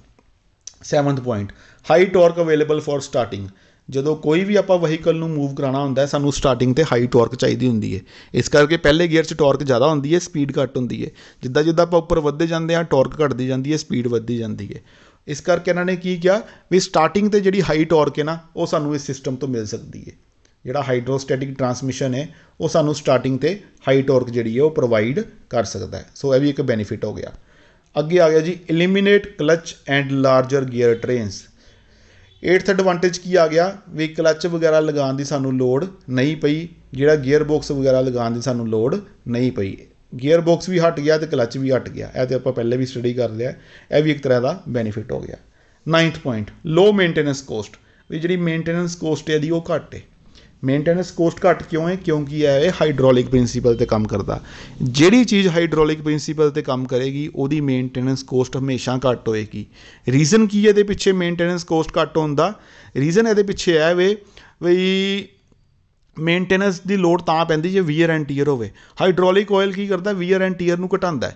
7th point high torque available for starting ਜਦੋਂ ਕੋਈ ਵੀ ਆਪਾਂ ਵਹੀਕਲ ਨੂੰ ਮੂਵ ਕਰਾਉਣਾ ਹੁੰਦਾ ਸਾਨੂੰ ਸਟਾਰਟਿੰਗ ਤੇ ਹਾਈ ਟਾਰਕ ਚਾਹੀਦੀ ਹੁੰਦੀ ਹੈ ਇਸ ਕਰਕੇ ਪਹਿਲੇ ਗੇਅਰ 'ਚ ਟਾਰਕ ਜ਼ਿਆਦਾ ਹੁੰਦੀ ਹੈ ਸਪੀਡ ਘੱਟ ਹੁੰਦੀ ਹੈ ਜਿੱਦਾਂ ਜਿੱਦਾਂ ਆਪਾਂ ਉੱਪਰ ਵੱਧਦੇ ਜਾਂਦੇ ਹਾਂ ਟਾਰਕ ਘਟਦੀ ਜਾਂਦੀ ਹੈ ਸਪੀਡ ਵੱਧਦੀ ਜਾਂਦੀ ਹੈ ਇਸ ਕਰਕੇ ਇਹਨਾਂ ਨੇ ਕੀ ਕਿਹਾ ਵੀ ਸਟਾਰਟਿੰਗ ਤੇ ਜਿਹੜੀ ਹਾਈ ਟਾਰਕ ਹੈ ਨਾ ਉਹ ਸਾਨੂੰ ਇਸ ਸਿਸਟਮ ਤੋਂ ਮਿਲ ਸਕਦੀ ਹੈ ਜਿਹੜਾ ਹਾਈਡਰੋਸਟੈਟਿਕ ਟਰਾਂਸਮਿਸ਼ਨ ਹੈ ਉਹ ਸਾਨੂੰ ਸਟਾਰਟਿੰਗ ਤੇ ਹਾਈ ਟਾਰਕ ਜਿਹੜੀ ਹੈ ਉਹ ਪ੍ਰੋਵਾਈਡ ਕਰ ਸਕਦਾ ਹੈ ਸੋ ਇਹ ਵੀ ਇੱਕ ਬੈਨੀਫਿਟ ਹੋ ਗਿਆ ਅੱਗੇ ਆ ਗਿਆ ਜੀ eliminate clutch and larger gear trains 8th advantage ਕੀ ਆ ਗਿਆ ਵੀ ਕਲੱਚ ਵਗੈਰਾ ਲਗਾਉਣ ਦੀ ਸਾਨੂੰ ਲੋੜ ਨਹੀਂ ਪਈ ਜਿਹੜਾ ਗੇਅਰ ਬਾਕਸ ਵਗੈਰਾ ਲਗਾਉਣ ਦੀ ਸਾਨੂੰ ਲੋੜ ਨਹੀਂ ਪਈ ਗੇਅਰ ਬਾਕਸ ਵੀ ਹਟ ਗਿਆ ਤੇ ਕਲੱਚ ਵੀ ਹਟ ਗਿਆ ਇਹ ਤੇ ਆਪਾਂ ਪਹਿਲੇ ਵੀ ਸਟੱਡੀ ਕਰ ਲਿਆ ਇਹ ਵੀ ਇੱਕ ਤਰ੍ਹਾਂ ਦਾ ਬੈਨੀਫਿਟ ਹੋ ਗਿਆ 9th point low maintenance cost ਵੀ ਜਿਹੜੀ ਮੇਨਟੇਨੈਂਸ ਕੋਸਟ ਹੈ ਦੀ ਉਹ ਘੱਟ ਹੈ ਮੇਨਟੇਨੈਂਸ ਕੋਸਟ ਘੱਟ ਕਿਉਂ ਹੈ ਕਿਉਂਕਿ ਇਹ ਹਾਈਡਰੋਲਿਕ ਪ੍ਰਿੰਸੀਪਲ ਤੇ ਕੰਮ ਕਰਦਾ ਜਿਹੜੀ ਚੀਜ਼ ਹਾਈਡਰੋਲਿਕ ਪ੍ਰਿੰਸੀਪਲ ਤੇ ਕੰਮ ਕਰੇਗੀ ਉਹਦੀ ਮੇਨਟੇਨੈਂਸ ਕੋਸਟ ਹਮੇਸ਼ਾ ਘੱਟ ਹੋਏਗੀ ਰੀਜ਼ਨ ਕੀ ਹੈ ਇਹਦੇ ਪਿੱਛੇ ਮੇਨਟੇਨੈਂਸ ਕੋਸਟ ਘੱਟ ਹੋਣ ਦਾ ਰੀਜ਼ਨ ਇਹਦੇ ਪਿੱਛੇ ਹੈ ਵੇ ਵੀ ਮੇਨਟੇਨੈਂਸ ਦੀ ਲੋਡ ਤਾਂ ਪੈਂਦੀ ਜੇ ਵੀਅਰ ਐਂਡ ਟੀਅਰ ਹੋਵੇ ਹਾਈਡਰੋਲਿਕ ਆਇਲ ਕੀ ਕਰਦਾ ਵੀਅਰ ਐਂਡ ਟੀਅਰ ਨੂੰ ਘਟਾਉਂਦਾ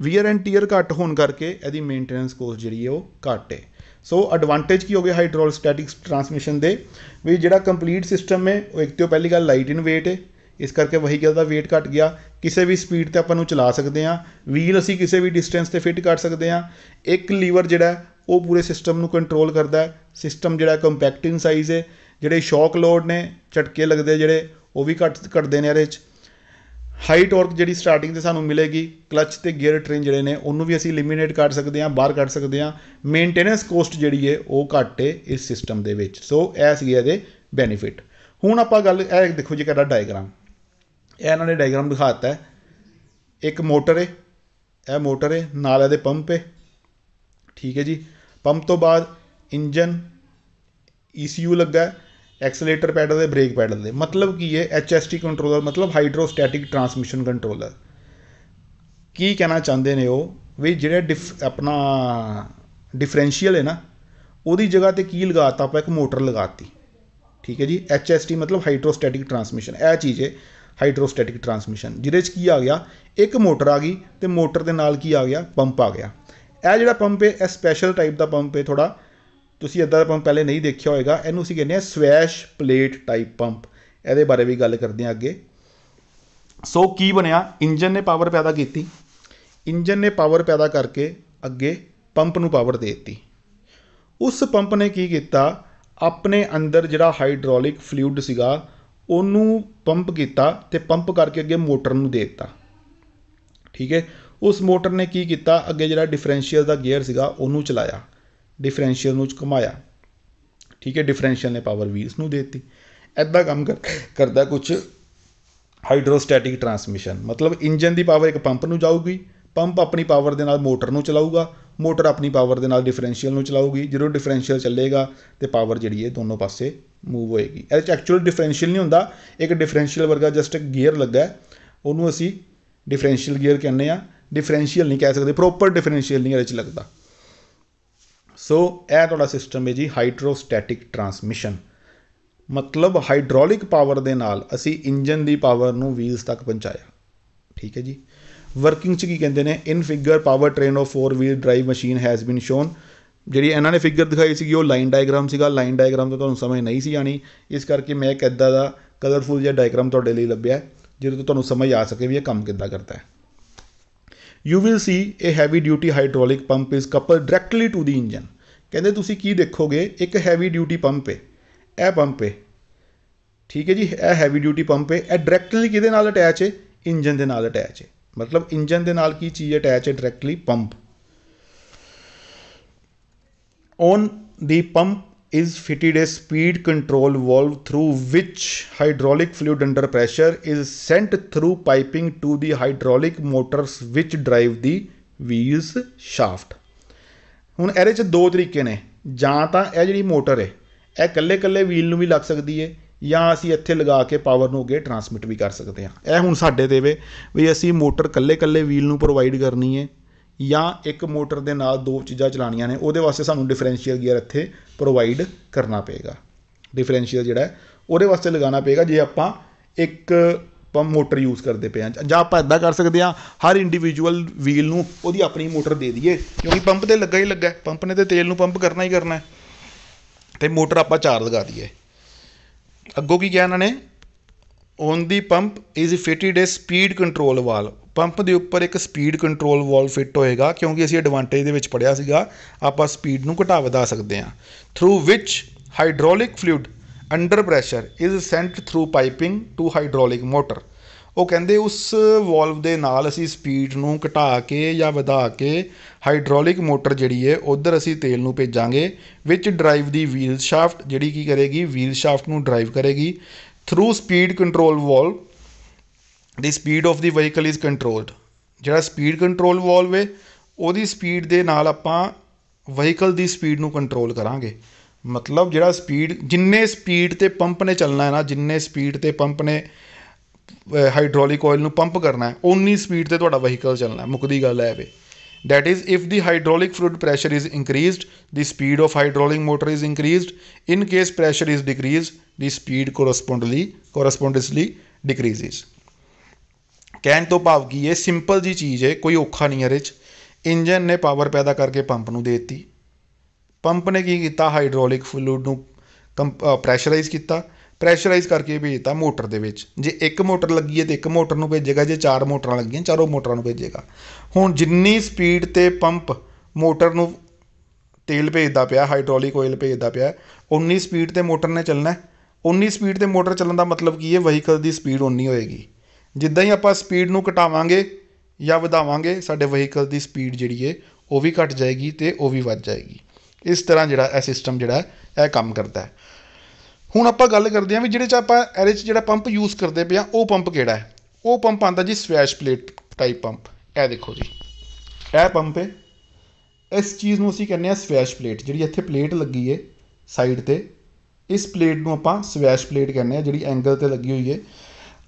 ਵੀਅਰ ਐਂਡ ਟੀਅਰ ਘੱਟ ਹੋਣ ਕਰਕੇ ਇਹਦੀ ਮੇਨਟੇਨੈਂਸ ਕੋਸਟ ਜਿਹੜੀ ਹੈ ਉਹ ਘਟੇ ਸੋ ਐਡਵਾਂਟੇਜ ਕੀ ਹੋ ਗਿਆ ਹਾਈਡਰੋਸਟੈਟਿਕ ਟਰਾਂਸਮਿਸ਼ਨ ਦੇ ਵੀ ਜਿਹੜਾ ਕੰਪਲੀਟ ਸਿਸਟਮ ਹੈ ਉਹ ਇੱਕ ਤੋਂ ਪਹਿਲੀ ਗੱਲ ਲਾਈਟ ਇਨ ਵੇਟ ਹੈ ਇਸ ਕਰਕੇ ਵਹੀਕਲ ਦਾ weight ਘਟ ਗਿਆ ਕਿਸੇ ਵੀ ਸਪੀਡ ਤੇ ਆਪਾਂ ਨੂੰ ਚਲਾ ਸਕਦੇ ਆ ਵੀਲ ਅਸੀਂ ਕਿਸੇ ਵੀ ਡਿਸਟੈਂਸ ਤੇ ਫਿੱਟ ਕਰ ਸਕਦੇ ਆ ਇੱਕ ਲੀਵਰ ਜਿਹੜਾ ਉਹ ਪੂਰੇ ਸਿਸਟਮ ਨੂੰ ਕੰਟਰੋਲ ਕਰਦਾ ਹੈ ਸਿਸਟਮ ਜਿਹੜਾ ਕੰਪੈਕਟ ਇਨ ਸਾਈਜ਼ ਹੈ ਜਿਹੜੇ ਸ਼ੌਕ ਲੋਡ ਨੇ ਝਟਕੇ ਲੱਗਦੇ ਜਿਹੜੇ ਉਹ ਵੀ ਘਟ ਘਟਦੇ ਨੇ ਇਹਦੇ ਵਿੱਚ ਹਾਈ ਟਾਰਕ ਜਿਹੜੀ ਸਟਾਰਟਿੰਗ ਤੇ ਸਾਨੂੰ ਮਿਲੇਗੀ ਕਲਚ ਤੇ ਗੇਅਰ ਟ੍ਰੇਨ ਜਿਹੜੇ ਨੇ ਉਹਨੂੰ ਵੀ ਅਸੀਂ ਐਲੀਮੀਨੇਟ ਕਰ ਸਕਦੇ ਹਾਂ ਬਾਹਰ ਕੱਢ ਸਕਦੇ ਹਾਂ ਮੇਨਟੇਨੈਂਸ ਕੋਸਟ ਜਿਹੜੀ ਹੈ ਉਹ ਘਟੇ ਇਸ ਸਿਸਟਮ ਦੇ ਵਿੱਚ ਸੋ ਇਹ ਸੀ ਇਹਦੇ ਬੈਨੀਫਿਟ ਹੁਣ ਆਪਾਂ ਗੱਲ ਇਹ ਦੇਖੋ ਜੀ ਕਿਹੜਾ ਡਾਇਗਰਾਮ ਇਹ ਇਹਨਾਂ ਨੇ ਡਾਇਗਰਾਮ ਦਿਖਾਤਾ ਹੈ ਇੱਕ ਮੋਟਰ ਹੈ ਇਹ ਮੋਟਰ ਹੈ ਨਾਲ ਇਹਦੇ ਪੰਪ ਹੈ ਠੀਕ ਹੈ ਜੀ ਪੰਪ ਤੋਂ ਬਾਅਦ ਇੰਜਨ ECU ਲੱਗਾ ਹੈ ਐਕਸਲੇਟਰ ਪੈਡਲ ਤੇ ਬ੍ਰੇਕ ਪੈਡਲ ਦੇ ਮਤਲਬ ਕੀ ਹੈ ਐਚਐਸਟੀ ਕੰਟਰੋਲਰ ਮਤਲਬ ਹਾਈਡਰੋਸਟੈਟਿਕ ਟਰਾਂਸਮਿਸ਼ਨ ਕੰਟਰੋਲਰ ਕੀ ਕਹਿਣਾ ਚਾਹੁੰਦੇ ਨੇ ਉਹ ਵੀ ਜਿਹੜਾ ਆਪਣਾ ਡਿਫਰੈਂਸ਼ੀਅਲ ਹੈ ਨਾ ਉਹਦੀ ਜਗ੍ਹਾ ਤੇ ਕੀ ਲਗਾਤਾ ਆਪਾਂ ਇੱਕ ਮੋਟਰ ਲਗਾਤੀ ਠੀਕ ਹੈ ਜੀ ਐਚਐਸਟੀ ਮਤਲਬ ਹਾਈਡਰੋਸਟੈਟਿਕ ਟਰਾਂਸਮਿਸ਼ਨ ਇਹ ਚੀਜ਼ ਹੈ ਹਾਈਡਰੋਸਟੈਟਿਕ ਟਰਾਂਸਮਿਸ਼ਨ ਜਿਹਦੇ 'ਚ ਕੀ ਆ ਗਿਆ ਇੱਕ ਮੋਟਰ ਆ ਗਈ ਤੇ ਮੋਟਰ ਦੇ ਨਾਲ ਕੀ ਆ ਗਿਆ ਪੰਪ ਆ ਗਿਆ ਇਹ ਜਿਹੜਾ ਪੰਪ ਹੈ ਇਹ ਸਪੈਸ਼ਲ ਟਾਈਪ ਦਾ ਪੰਪ ਹੈ ਥੋੜਾ ਤੁਸੀਂ ਇਦਾਂ ਦਾ ਪੰਪ ਪਹਿਲੇ ਨਹੀਂ ਦੇਖਿਆ ਹੋਏਗਾ ਇਹਨੂੰ ਅਸੀਂ ਕਹਿੰਦੇ ਆ ਸਵੈਸ਼ ਪਲੇਟ ਟਾਈਪ ਪੰਪ ਇਹਦੇ ਬਾਰੇ ਵੀ ਗੱਲ ਕਰਦੇ ਆ ਅੱਗੇ ਸੋ ਕੀ ਬਣਿਆ ਇੰਜਨ ਨੇ ਪਾਵਰ ਪੈਦਾ ਕੀਤੀ ਇੰਜਨ ਨੇ ਪਾਵਰ ਪੈਦਾ ਕਰਕੇ ਅੱਗੇ ਪੰਪ ਨੂੰ ਪਾਵਰ ਦੇ ਦਿੱਤੀ ਉਸ ਪੰਪ ਨੇ ਕੀ ਕੀਤਾ ਆਪਣੇ ਅੰਦਰ ਜਿਹੜਾ ਹਾਈਡ੍ਰੋਲਿਕ ਫਲੂਇਡ ਸੀਗਾ ਉਹਨੂੰ ਪੰਪ ਕੀਤਾ ਤੇ ਪੰਪ ਕਰਕੇ ਅੱਗੇ ਮੋਟਰ ਨੂੰ ਦੇ ਦਿੱਤਾ ਠੀਕ ਹੈ ਉਸ ਮੋਟਰ ਨੇ ਕੀ ਕੀਤਾ ਅੱਗੇ ਜਿਹੜਾ ਡਿਫਰੈਂਸ਼ੀਅਲ ਦਾ ਗੇਅਰ ਸੀਗਾ ਉਹਨੂੰ ਚਲਾਇਆ ਡਿਫਰੈਂਸ਼ੀਅਲ ਨੂੰ ਘੁਮਾਇਆ ਠੀਕ ਹੈ ਡਿਫਰੈਂਸ਼ੀਅਲ ਨੇ ਪਾਵਰ ਵੀ ਇਸ ਨੂੰ ਦੇ ਦਿੱਤੀ ਐਦਾਂ ਕੰਮ ਕਰਦਾ ਕੁਝ ਹਾਈਡਰੋਸਟੈਟਿਕ ਟਰਾਂਸਮਿਸ਼ਨ ਮਤਲਬ ਇੰਜਨ ਦੀ ਪਾਵਰ ਇੱਕ ਪੰਪ ਨੂੰ ਜਾਊਗੀ ਪੰਪ ਆਪਣੀ ਪਾਵਰ ਦੇ ਨਾਲ ਮੋਟਰ ਨੂੰ ਚਲਾਊਗਾ ਮੋਟਰ ਆਪਣੀ ਪਾਵਰ ਦੇ ਨਾਲ ਡਿਫਰੈਂਸ਼ੀਅਲ ਨੂੰ ਚਲਾਊਗੀ ਜਦੋਂ ਡਿਫਰੈਂਸ਼ੀਅਲ ਚੱਲੇਗਾ ਤੇ ਪਾਵਰ ਜਿਹੜੀ ਹੈ ਦੋਨੋਂ ਪਾਸੇ ਮੂਵ ਹੋਏਗੀ ਇਹ ਚ ਐਕਚੁਅਲ ਡਿਫਰੈਂਸ਼ੀਅਲ ਨਹੀਂ ਹੁੰਦਾ ਇੱਕ ਡਿਫਰੈਂਸ਼ੀਅਲ ਵਰਗਾ ਜਸਟ ਇੱਕ ਗੀਅਰ ਲੱਗਾ ਹੈ ਉਹਨੂੰ ਅਸੀਂ ਡਿਫਰੈਂਸ਼ੀਅਲ ਗੀਅਰ ਕਹਿੰਦੇ ਆ ਡਿਫਰੈਂਸ਼ੀਅਲ ਨਹੀਂ ਕਹਿ ਸਕਦੇ ਪ੍ਰੋਪਰ ਡਿਫਰੈਂਸ਼ੀਅਲ ਨਹੀਂ ਇਹਦੇ ਚ ਲੱਗਦਾ ਸੋ ਇਹ ਤੁਹਾਡਾ ਸਿਸਟਮ ਹੈ ਜੀ ਹਾਈਡਰੋਸਟੈਟਿਕ ਟਰਾਂਸਮਿਸ਼ਨ ਮਤਲਬ ਹਾਈਡਰੋਲਿਕ ਪਾਵਰ ਦੇ ਨਾਲ ਅਸੀਂ ਇੰਜਨ ਦੀ ਪਾਵਰ ਨੂੰ ਵੀਲਸ ਤੱਕ ਪਹੁੰਚਾਇਆ ਠੀਕ ਹੈ ਜੀ ਵਰਕਿੰਗ ਚ ਕੀ ਕਹਿੰਦੇ ਨੇ in figure power train of 4 wheel drive machine has been shown ਜਿਹੜੀ ਇਹਨਾਂ ਨੇ ਫਿਗਰ ਦਿਖਾਈ ਸੀ ਉਹ ਲਾਈਨ ਡਾਇਗ੍ਰਾਮ ਸੀਗਾ ਲਾਈਨ ਡਾਇਗ੍ਰਾਮ ਤੋਂ ਤੁਹਾਨੂੰ ਸਮਝ ਨਹੀਂ ਸੀ ਆਣੀ ਇਸ ਕਰਕੇ ਮੈਂ ਇੱਕ ਐਦਾਂ ਦਾ ਕਲਰਫੁਲ ਜਿਹਾ ਡਾਇਗ੍ਰਾਮ ਤੁਹਾਡੇ ਲਈ ਲੱਭਿਆ ਜਿਹਦੇ ਤੋਂ ਤੁਹਾਨੂੰ ਸਮਝ ਆ ਸਕੇ ਵੀ ਇਹ ਕੰਮ ਕਿੱਦਾਂ ਕਰਦਾ ਹੈ you will see a heavy duty hydraulic pump is couple directly to the engine ਕਹਿੰਦੇ ਤੁਸੀਂ ਕੀ ਦੇਖੋਗੇ ਇੱਕ ਹੈਵੀ ਡਿਊਟੀ ਪੰਪ ਹੈ ਇਹ ਪੰਪ ਹੈ ਠੀਕ ਹੈ ਜੀ ਇਹ ਹੈਵੀ ਡਿਊਟੀ ਪੰਪ ਹੈ ਇਹ ਡਾਇਰੈਕਟਲੀ ਕਿਹਦੇ ਨਾਲ ਅਟੈਚ ਹੈ ਇੰਜਨ ਦੇ ਨਾਲ ਅਟੈਚ ਹੈ ਮਤਲਬ ਇੰਜਨ ਦੇ ਨਾਲ ਕੀ ਚੀਜ਼ ਅਟੈਚ ਹੈ directly pump on the pump is fitted a speed control valve through which hydraulic fluid under pressure is sent through piping to the hydraulic motors which drive the wheels shaft ਹੁਣ ਇਹਦੇ 'ਚ ਦੋ ਤਰੀਕੇ ਨੇ ਜਾਂ ਤਾਂ ਇਹ ਜਿਹੜੀ ਮੋਟਰ ਹੈ ਇਹ ਇਕੱਲੇ ਇਕੱਲੇ ਵੀਲ ਨੂੰ ਵੀ ਲੱਗ ਸਕਦੀ ਹੈ ਜਾਂ ਅਸੀਂ ਇੱਥੇ ਲਗਾ ਕੇ ਪਾਵਰ ਨੂੰ ਅੱਗੇ ਟਰਾਂਸਮਿਟ ਵੀ ਕਰ ਸਕਦੇ ਹਾਂ ਇਹ ਹੁਣ ਸਾਡੇ ਤੇ ਵੇ ਵੀ ਅਸੀਂ ਮੋਟਰ ਇਕੱਲੇ ਇਕੱਲੇ ਵੀਲ ਨੂੰ ਪ੍ਰੋਵਾਈਡ ਕਰਨੀ ਹੈ ਜਾਂ ਇੱਕ ਮੋਟਰ ਦੇ ਨਾਲ ਦੋ ਚੀਜ਼ਾਂ ਚਲਾਣੀਆਂ ਨੇ ਉਹਦੇ ਵਾਸਤੇ ਸਾਨੂੰ ਡਿਫਰੈਂਸ਼ੀਅਲ ਗੀਅਰ ਇੱਥੇ ਪ੍ਰੋਵਾਈਡ ਕਰਨਾ ਪਏਗਾ ਡਿਫਰੈਂਸ਼ੀਅਲ ਜਿਹੜਾ ਉਹਦੇ ਵਾਸਤੇ ਲਗਾਉਣਾ ਪਏਗਾ ਜੇ ਆਪਾਂ ਇੱਕ ਆਪਾਂ ਮੋਟਰ ਯੂਜ਼ ਕਰਦੇ ਪਏ ਜਾਂ ਆਪਾਂ ਇਦਾਂ ਕਰ ਸਕਦੇ ਆ ਹਰ ਇੰਡੀਵਿਜੂਅਲ ਵੀਲ ਨੂੰ ਉਹਦੀ ਆਪਣੀ ਮੋਟਰ ਦੇ ਦਈਏ ਕਿਉਂਕਿ ਪੰਪ ਤੇ ਲੱਗਾ ਹੀ ਲੱਗਾ ਪੰਪ ਨੇ ਤੇ ਤੇਲ ਨੂੰ ਪੰਪ ਕਰਨਾ ਹੀ ਕਰਨਾ ਤੇ ਮੋਟਰ ਆਪਾਂ ਚਾਰ ਲਗਾ ਦਈਏ ਅੱਗੋਂ ਕੀ ਕਿਹਾ ਇਹਨਾਂ ਨੇ on the pump is fitted a speed control valve pump ਦੇ ਉੱਪਰ ਇੱਕ ਸਪੀਡ ਕੰਟਰੋਲ ਵਾਲ ਫਿੱਟ ਹੋਏਗਾ ਕਿਉਂਕਿ ਅਸੀਂ ਐਡਵਾਂਟੇਜ ਦੇ ਵਿੱਚ ਪੜਿਆ ਸੀਗਾ ਆਪਾਂ ਸਪੀਡ ਨੂੰ ਘਟਾ ਵਧਾ ਸਕਦੇ ਹਾਂ through which hydraulic fluid under pressure is sent through piping to hydraulic motor ਉਹ ਕਹਿੰਦੇ ਉਸ ਵਾਲਵ ਦੇ ਨਾਲ ਅਸੀਂ ਸਪੀਡ ਨੂੰ ਘਟਾ ਕੇ ਜਾਂ ਵਧਾ ਕੇ ਹਾਈਡ੍ਰੋਲਿਕ ਮੋਟਰ ਜਿਹੜੀ ਹੈ ਉਧਰ ਅਸੀਂ ਤੇਲ ਨੂੰ ਭੇਜਾਂਗੇ ਵਿੱਚ ਡਰਾਈਵ ਦੀ ਵੀਲ ਸ਼ਾਫਟ ਜਿਹੜੀ ਕੀ ਕਰੇਗੀ ਵੀਲ ਸ਼ਾਫਟ ਨੂੰ ਡਰਾਈਵ ਕਰੇਗੀ through speed control valve the speed of the vehicle is controlled ਜਿਹੜਾ ਸਪੀਡ ਕੰਟਰੋਲ ਵਾਲਵ ਹੈ ਉਹਦੀ ਸਪੀਡ ਦੇ ਨਾਲ ਆਪਾਂ ਵਹੀਕਲ ਦੀ ਸਪੀਡ ਨੂੰ ਕੰਟਰੋਲ ਕਰਾਂਗੇ ਮਤਲਬ ਜਿਹੜਾ ਸਪੀਡ ਜਿੰਨੇ ਸਪੀਡ ਤੇ ਪੰਪ ਨੇ ਚੱਲਣਾ ਹੈ ਨਾ ਜਿੰਨੇ ਸਪੀਡ ਤੇ ਪੰਪ ਨੇ ਹਾਈਡਰੋਲਿਕ ਆਇਲ ਨੂੰ ਪੰਪ ਕਰਨਾ ਹੈ ਉਨੀ ਸਪੀਡ ਤੇ ਤੁਹਾਡਾ ਵਹੀਕਲ ਚੱਲਣਾ ਹੈ ਮੁਕਦੀ ਗੱਲ ਹੈ way that is if the hydraulic fluid pressure is increased the speed of hydraulic motor is increased in case pressure is decrease the speed correspondingly correspondingly decreases ਕਹਿਣ ਤੋਂ ਭਾਵ ਕੀ ਇਹ ਸਿੰਪਲ ਜੀ ਚੀਜ਼ ਹੈ ਕੋਈ ਔਖਾ ਨਹੀਂ ਹੈ ਰਿਚ ਇੰਜਨ ਨੇ ਪਾਵਰ ਪੈਦਾ ਕਰਕੇ ਪੰਪ ਨੂੰ ਦੇ ਦਿੱਤੀ ਪੰਪ ਨੇ ਕੀ ਕੀਤਾ ਹਾਈਡਰੋਲਿਕ ਫਲੂਇਡ ਨੂੰ ਪ੍ਰੈਸ਼ਰਾਈਜ਼ ਕੀਤਾ ਪ੍ਰੈਸ਼ਰਾਈਜ਼ ਕਰਕੇ ਭੇਜਤਾ ਮੋਟਰ ਦੇ ਵਿੱਚ ਜੇ ਇੱਕ ਮੋਟਰ ਲੱਗੀ ਹੈ ਤੇ ਇੱਕ ਮੋਟਰ ਨੂੰ ਭੇਜੇਗਾ ਜੇ ਚਾਰ ਮੋਟਰਾਂ ਲੱਗੀਆਂ ਚਾਰੋਂ ਮੋਟਰਾਂ ਨੂੰ ਭੇਜੇਗਾ ਹੁਣ ਜਿੰਨੀ ਸਪੀਡ ਤੇ ਪੰਪ ਮੋਟਰ ਨੂੰ ਤੇਲ ਭੇਜਦਾ ਪਿਆ ਹਾਈਡਰੋਲਿਕ ਆਇਲ ਭੇਜਦਾ ਪਿਆ ਉਨੀ ਸਪੀਡ ਤੇ ਮੋਟਰ ਨੇ ਚੱਲਣਾ ਉਨੀ ਸਪੀਡ ਤੇ ਮੋਟਰ ਚੱਲਣ ਦਾ ਮਤਲਬ ਕੀ ਹੈ ਵਹੀਕਲ ਦੀ ਸਪੀਡ ਉਨੀ ਹੋਏਗੀ ਜਿੱਦਾਂ ਹੀ ਆਪਾਂ ਸਪੀਡ ਨੂੰ ਘਟਾਵਾਂਗੇ ਜਾਂ ਵਧਾਵਾਂਗੇ ਸਾਡੇ ਵਹੀਕਲ ਦੀ ਸਪੀਡ ਜਿਹੜੀ ਹੈ ਉਹ ਵੀ ਘਟ ਜਾਏਗੀ ਤੇ ਉਹ ਵੀ ਵੱਧ ਜਾਏਗੀ ਇਸ ਤਰ੍ਹਾਂ ਜਿਹੜਾ ਇਹ ਸਿਸਟਮ ਜਿਹੜਾ ਇਹ ਕੰਮ ਕਰਦਾ ਹੈ ਹੁਣ ਆਪਾਂ ਗੱਲ ਕਰਦੇ ਹਾਂ ਵੀ ਜਿਹੜੇ ਚ ਆਪਾਂ ਐਰੇ ਚ ਜਿਹੜਾ ਪੰਪ ਯੂਜ਼ ਕਰਦੇ ਪਿਆ ਉਹ ਪੰਪ ਕਿਹੜਾ ਹੈ ਉਹ ਪੰਪ ਆਂਦਾ ਜੀ ਸਵੈਸ਼ ਪਲੇਟ ਟਾਈਪ ਪੰਪ ਇਹ ਦੇਖੋ ਜੀ ਇਹ ਪੰਪ ਹੈ ਇਸ ਚੀਜ਼ ਨੂੰ ਅਸੀਂ ਕਹਿੰਦੇ ਆ ਸਵੈਸ਼ ਪਲੇਟ ਜਿਹੜੀ ਇੱਥੇ ਪਲੇਟ ਲੱਗੀ ਹੈ ਸਾਈਡ ਤੇ ਇਸ ਪਲੇਟ ਨੂੰ ਆਪਾਂ ਸਵੈਸ਼ ਪਲੇਟ ਕਹਿੰਦੇ ਆ ਜਿਹੜੀ ਐਂਗਲ ਤੇ ਲੱਗੀ ਹੋਈ ਹੈ